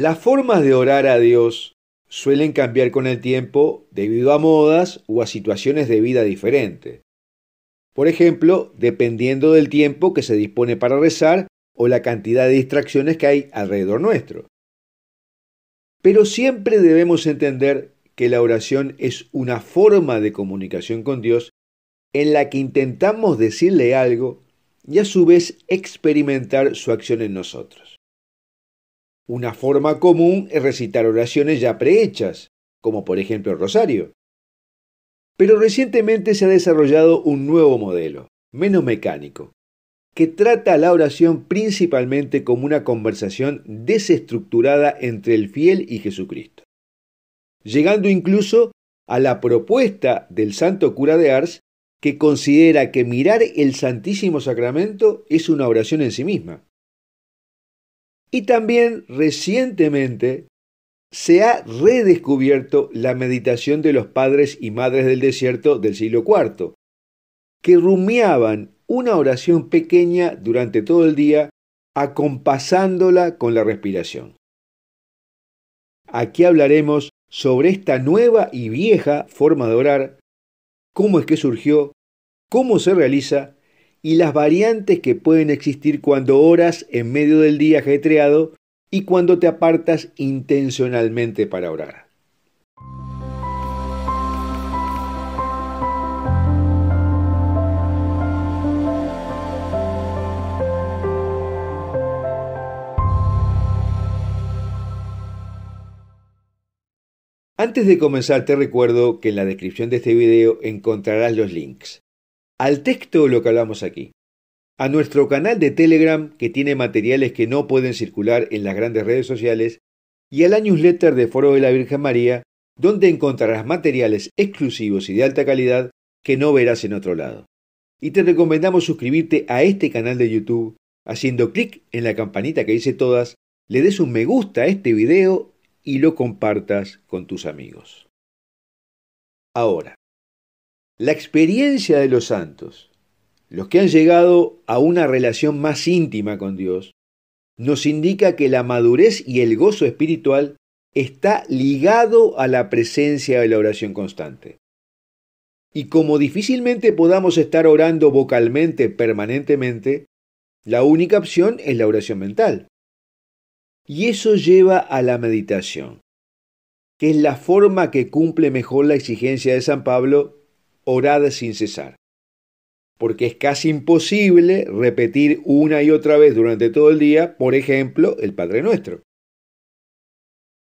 Las formas de orar a Dios suelen cambiar con el tiempo debido a modas o a situaciones de vida diferentes. Por ejemplo, dependiendo del tiempo que se dispone para rezar o la cantidad de distracciones que hay alrededor nuestro. Pero siempre debemos entender que la oración es una forma de comunicación con Dios en la que intentamos decirle algo y a su vez experimentar su acción en nosotros. Una forma común es recitar oraciones ya prehechas, como por ejemplo el rosario. Pero recientemente se ha desarrollado un nuevo modelo, menos mecánico, que trata la oración principalmente como una conversación desestructurada entre el fiel y Jesucristo, llegando incluso a la propuesta del santo cura de Ars que considera que mirar el Santísimo Sacramento es una oración en sí misma. Y también recientemente se ha redescubierto la meditación de los padres y madres del desierto del siglo IV, que rumiaban una oración pequeña durante todo el día, acompasándola con la respiración. Aquí hablaremos sobre esta nueva y vieja forma de orar, cómo es que surgió, cómo se realiza y las variantes que pueden existir cuando oras en medio del día ajetreado y cuando te apartas intencionalmente para orar. Antes de comenzar te recuerdo que en la descripción de este video encontrarás los links al texto de lo que hablamos aquí, a nuestro canal de Telegram que tiene materiales que no pueden circular en las grandes redes sociales y a la newsletter de Foro de la Virgen María, donde encontrarás materiales exclusivos y de alta calidad que no verás en otro lado. Y te recomendamos suscribirte a este canal de YouTube haciendo clic en la campanita que dice todas, le des un me gusta a este video y lo compartas con tus amigos. Ahora, la experiencia de los santos, los que han llegado a una relación más íntima con Dios, nos indica que la madurez y el gozo espiritual está ligado a la presencia de la oración constante. Y como difícilmente podamos estar orando vocalmente permanentemente, la única opción es la oración mental. Y eso lleva a la meditación, que es la forma que cumple mejor la exigencia de San Pablo orad sin cesar. Porque es casi imposible repetir una y otra vez durante todo el día, por ejemplo, el Padre Nuestro.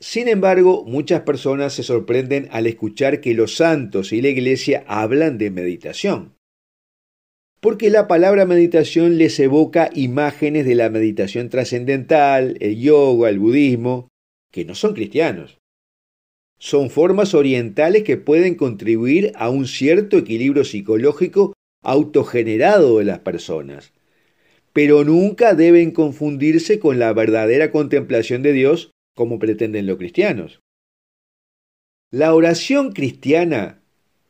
Sin embargo, muchas personas se sorprenden al escuchar que los santos y la iglesia hablan de meditación. Porque la palabra meditación les evoca imágenes de la meditación trascendental, el yoga, el budismo, que no son cristianos son formas orientales que pueden contribuir a un cierto equilibrio psicológico autogenerado de las personas, pero nunca deben confundirse con la verdadera contemplación de Dios como pretenden los cristianos. La oración cristiana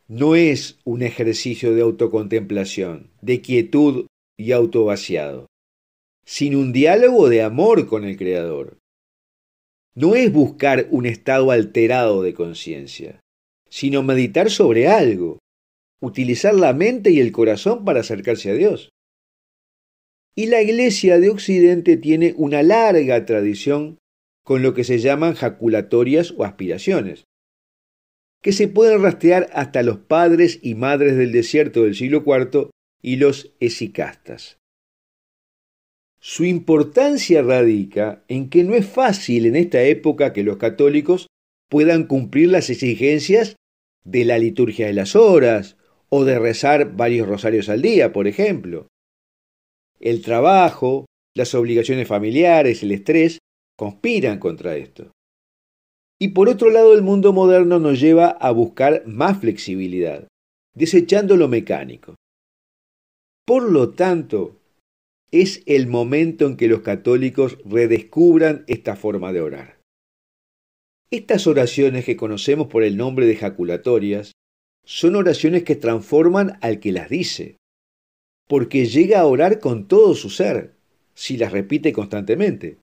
no es un ejercicio de autocontemplación, de quietud y autovaciado, sino un diálogo de amor con el Creador no es buscar un estado alterado de conciencia, sino meditar sobre algo, utilizar la mente y el corazón para acercarse a Dios. Y la Iglesia de Occidente tiene una larga tradición con lo que se llaman jaculatorias o aspiraciones, que se pueden rastrear hasta los padres y madres del desierto del siglo IV y los esicastas. Su importancia radica en que no es fácil en esta época que los católicos puedan cumplir las exigencias de la liturgia de las horas o de rezar varios rosarios al día, por ejemplo. El trabajo, las obligaciones familiares, el estrés, conspiran contra esto. Y por otro lado, el mundo moderno nos lleva a buscar más flexibilidad, desechando lo mecánico. Por lo tanto, es el momento en que los católicos redescubran esta forma de orar. Estas oraciones que conocemos por el nombre de ejaculatorias son oraciones que transforman al que las dice, porque llega a orar con todo su ser, si las repite constantemente.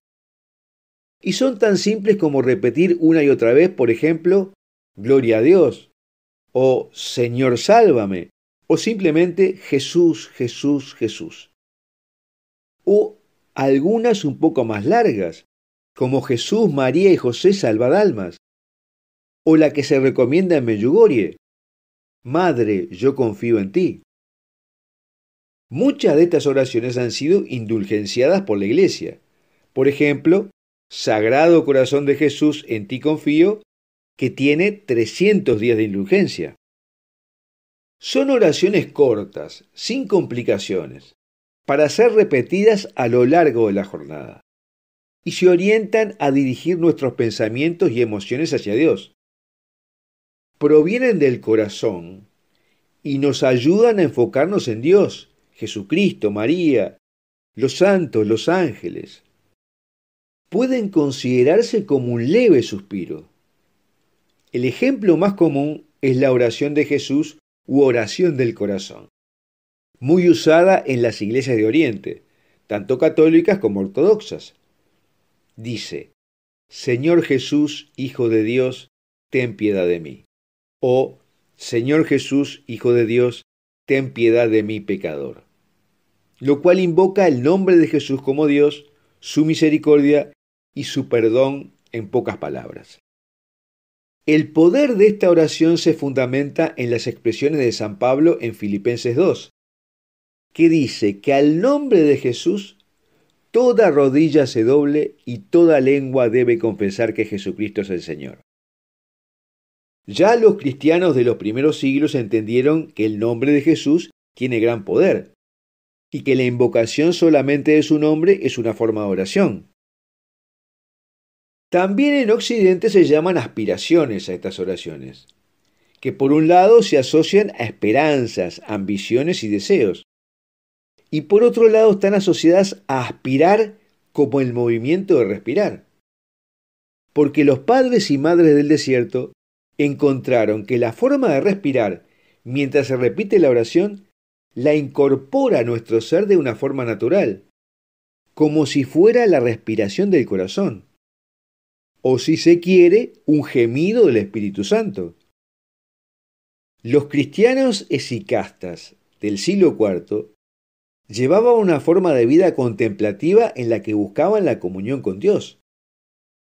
Y son tan simples como repetir una y otra vez, por ejemplo, Gloria a Dios, o Señor, sálvame, o simplemente Jesús, Jesús, Jesús o algunas un poco más largas, como Jesús, María y José salvadalmas. o la que se recomienda en Meyugorie, Madre, yo confío en ti. Muchas de estas oraciones han sido indulgenciadas por la Iglesia. Por ejemplo, Sagrado Corazón de Jesús, en ti confío, que tiene 300 días de indulgencia. Son oraciones cortas, sin complicaciones para ser repetidas a lo largo de la jornada y se orientan a dirigir nuestros pensamientos y emociones hacia Dios. Provienen del corazón y nos ayudan a enfocarnos en Dios, Jesucristo, María, los santos, los ángeles. Pueden considerarse como un leve suspiro. El ejemplo más común es la oración de Jesús u oración del corazón muy usada en las iglesias de Oriente, tanto católicas como ortodoxas. Dice, Señor Jesús, Hijo de Dios, ten piedad de mí. O Señor Jesús, Hijo de Dios, ten piedad de mi pecador. Lo cual invoca el nombre de Jesús como Dios, su misericordia y su perdón en pocas palabras. El poder de esta oración se fundamenta en las expresiones de San Pablo en Filipenses 2, que dice que al nombre de Jesús toda rodilla se doble y toda lengua debe confesar que Jesucristo es el Señor. Ya los cristianos de los primeros siglos entendieron que el nombre de Jesús tiene gran poder y que la invocación solamente de su nombre es una forma de oración. También en Occidente se llaman aspiraciones a estas oraciones, que por un lado se asocian a esperanzas, ambiciones y deseos, y por otro lado están asociadas a aspirar como el movimiento de respirar. Porque los padres y madres del desierto encontraron que la forma de respirar mientras se repite la oración la incorpora a nuestro ser de una forma natural, como si fuera la respiración del corazón, o si se quiere, un gemido del Espíritu Santo. Los cristianos esicastas del siglo IV Llevaba una forma de vida contemplativa en la que buscaban la comunión con Dios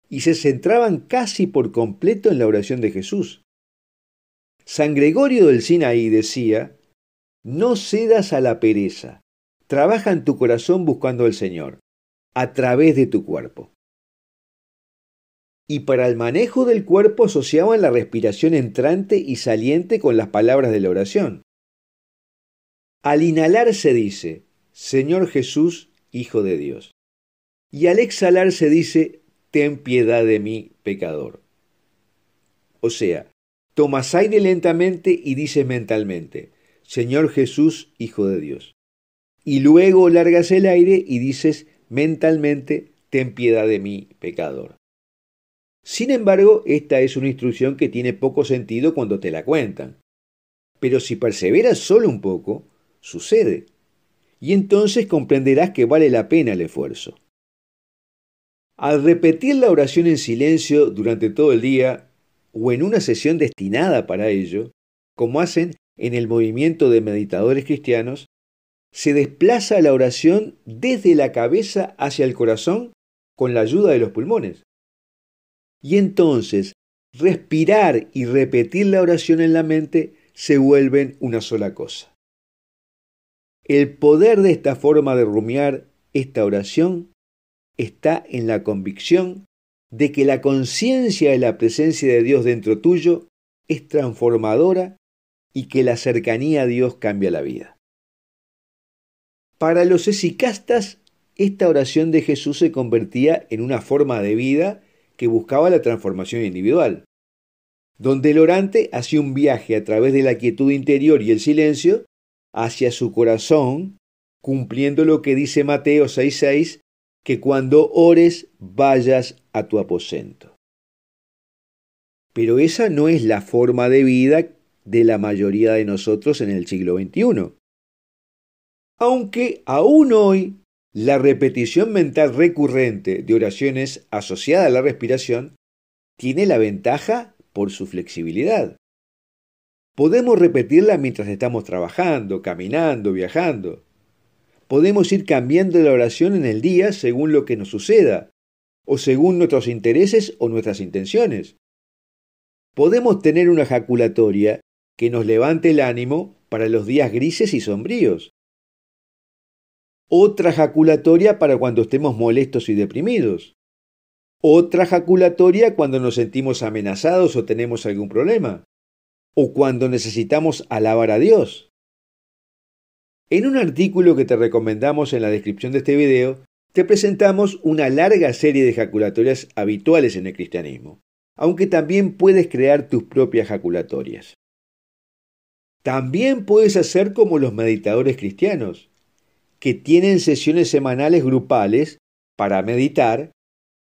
y se centraban casi por completo en la oración de Jesús. San Gregorio del Sinaí decía, no cedas a la pereza, trabaja en tu corazón buscando al Señor, a través de tu cuerpo. Y para el manejo del cuerpo asociaban la respiración entrante y saliente con las palabras de la oración. Al inhalar se dice, Señor Jesús, Hijo de Dios. Y al exhalar se dice, Ten piedad de mí, pecador. O sea, tomas aire lentamente y dices mentalmente, Señor Jesús, Hijo de Dios. Y luego largas el aire y dices mentalmente, Ten piedad de mí, pecador. Sin embargo, esta es una instrucción que tiene poco sentido cuando te la cuentan. Pero si perseveras solo un poco, sucede y entonces comprenderás que vale la pena el esfuerzo. Al repetir la oración en silencio durante todo el día o en una sesión destinada para ello, como hacen en el movimiento de meditadores cristianos, se desplaza la oración desde la cabeza hacia el corazón con la ayuda de los pulmones. Y entonces, respirar y repetir la oración en la mente se vuelven una sola cosa. El poder de esta forma de rumiar esta oración está en la convicción de que la conciencia de la presencia de Dios dentro tuyo es transformadora y que la cercanía a Dios cambia la vida. Para los esicastas, esta oración de Jesús se convertía en una forma de vida que buscaba la transformación individual, donde el orante hacía un viaje a través de la quietud interior y el silencio hacia su corazón, cumpliendo lo que dice Mateo 6:6, que cuando ores vayas a tu aposento. Pero esa no es la forma de vida de la mayoría de nosotros en el siglo XXI. Aunque aún hoy la repetición mental recurrente de oraciones asociada a la respiración tiene la ventaja por su flexibilidad. Podemos repetirla mientras estamos trabajando, caminando, viajando. Podemos ir cambiando la oración en el día según lo que nos suceda, o según nuestros intereses o nuestras intenciones. Podemos tener una jaculatoria que nos levante el ánimo para los días grises y sombríos. Otra jaculatoria para cuando estemos molestos y deprimidos. Otra jaculatoria cuando nos sentimos amenazados o tenemos algún problema o cuando necesitamos alabar a Dios. En un artículo que te recomendamos en la descripción de este video, te presentamos una larga serie de jaculatorias habituales en el cristianismo, aunque también puedes crear tus propias jaculatorias. También puedes hacer como los meditadores cristianos, que tienen sesiones semanales grupales para meditar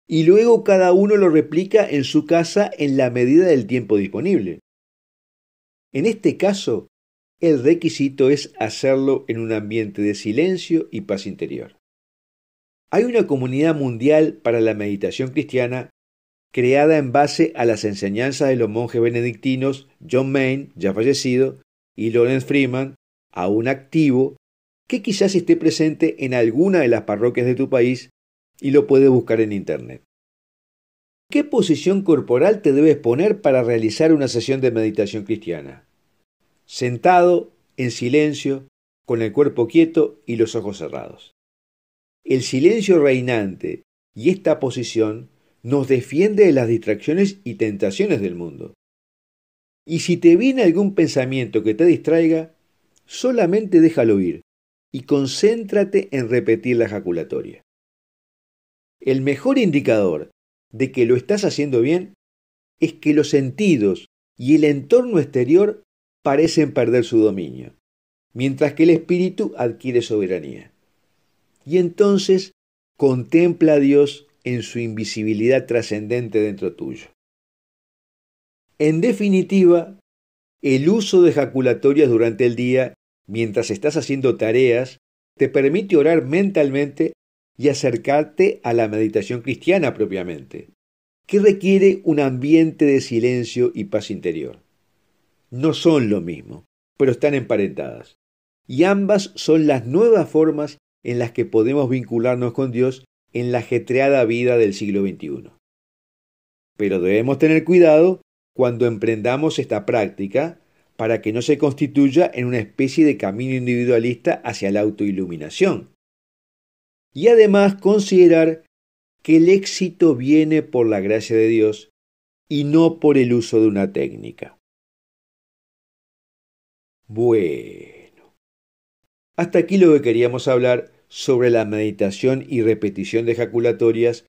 y luego cada uno lo replica en su casa en la medida del tiempo disponible. En este caso, el requisito es hacerlo en un ambiente de silencio y paz interior. Hay una comunidad mundial para la meditación cristiana creada en base a las enseñanzas de los monjes benedictinos John Main, ya fallecido, y Lawrence Freeman, aún activo, que quizás esté presente en alguna de las parroquias de tu país y lo puedes buscar en Internet. ¿Qué posición corporal te debes poner para realizar una sesión de meditación cristiana? Sentado, en silencio, con el cuerpo quieto y los ojos cerrados. El silencio reinante y esta posición nos defiende de las distracciones y tentaciones del mundo. Y si te viene algún pensamiento que te distraiga, solamente déjalo ir y concéntrate en repetir la ejaculatoria. El mejor indicador de que lo estás haciendo bien es que los sentidos y el entorno exterior parecen perder su dominio, mientras que el espíritu adquiere soberanía. Y entonces contempla a Dios en su invisibilidad trascendente dentro tuyo. En definitiva, el uso de ejaculatorias durante el día, mientras estás haciendo tareas, te permite orar mentalmente y acercarte a la meditación cristiana propiamente, que requiere un ambiente de silencio y paz interior. No son lo mismo, pero están emparentadas, y ambas son las nuevas formas en las que podemos vincularnos con Dios en la ajetreada vida del siglo XXI. Pero debemos tener cuidado cuando emprendamos esta práctica para que no se constituya en una especie de camino individualista hacia la autoiluminación, y además considerar que el éxito viene por la gracia de Dios y no por el uso de una técnica. Bueno, hasta aquí lo que queríamos hablar sobre la meditación y repetición de ejaculatorias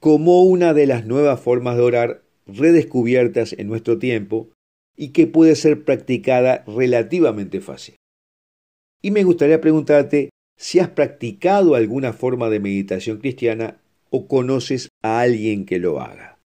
como una de las nuevas formas de orar redescubiertas en nuestro tiempo y que puede ser practicada relativamente fácil. Y me gustaría preguntarte si has practicado alguna forma de meditación cristiana o conoces a alguien que lo haga.